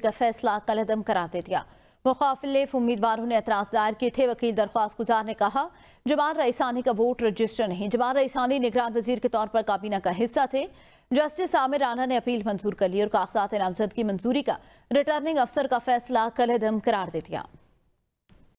का फैसला कलदम करार दे दिया मुखालिफ उम्मीदवारों ने एतराज दायर किए थे वकील दरख्वास्त गुजार ने कहा जमान रईसानी का वोट रजिस्टर नहीं जमान रईसानी निगरान वजीर के तौर पर काबीना का हिस्सा थे जस्टिस आमिर राना ने अपील मंजूर कर ली और कागजात नामजद की मंजूरी का रिटर्निंग अफसर का फैसला कलदम करार दे दिया